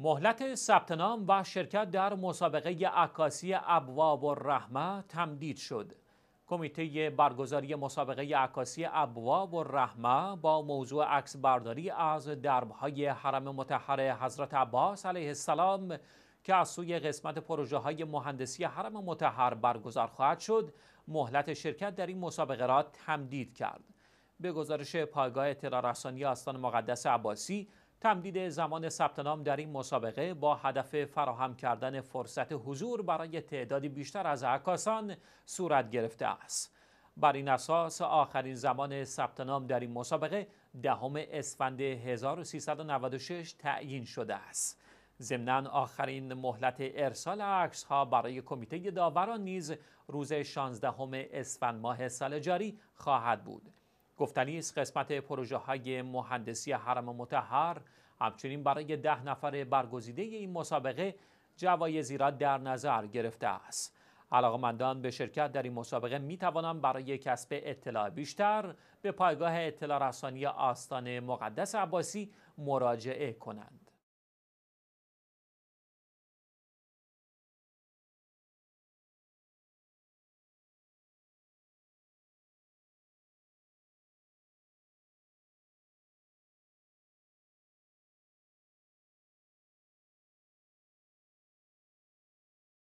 مهلت ثبت نام و شرکت در مسابقه عکاسی ابواب الرحمه تمدید شد. کمیته برگزاری مسابقه عکاسی ابواب الرحمه با موضوع عکس برداری از دربهای حرم متحر حضرت عباس علیه السلام که از سوی قسمت پروژه های مهندسی حرم متحر برگزار خواهد شد، مهلت شرکت در این مسابقه را تمدید کرد. به گزارش پایگاه اطلاع رسانی آستان مقدس عباسی تمدید زمان ثبت نام در این مسابقه با هدف فراهم کردن فرصت حضور برای تعدادی بیشتر از عکاسان صورت گرفته است بر این اساس آخرین زمان ثبت نام در این مسابقه دهم اسفند 1396 تعیین شده است ضمنا آخرین مهلت ارسال عکس ها برای کمیته داوران نیز روز 16 اسفند ماه سال جاری خواهد بود گفتنی است قسمت پروژه های مهندسی حرم متحر همچنین برای ده نفر برگزیده این مسابقه جوایزی را در نظر گرفته است علاقمندان به شرکت در این مسابقه می توانند برای کسب اطلاع بیشتر به پایگاه اطلاع رسانی آستان مقدس عباسی مراجعه کنند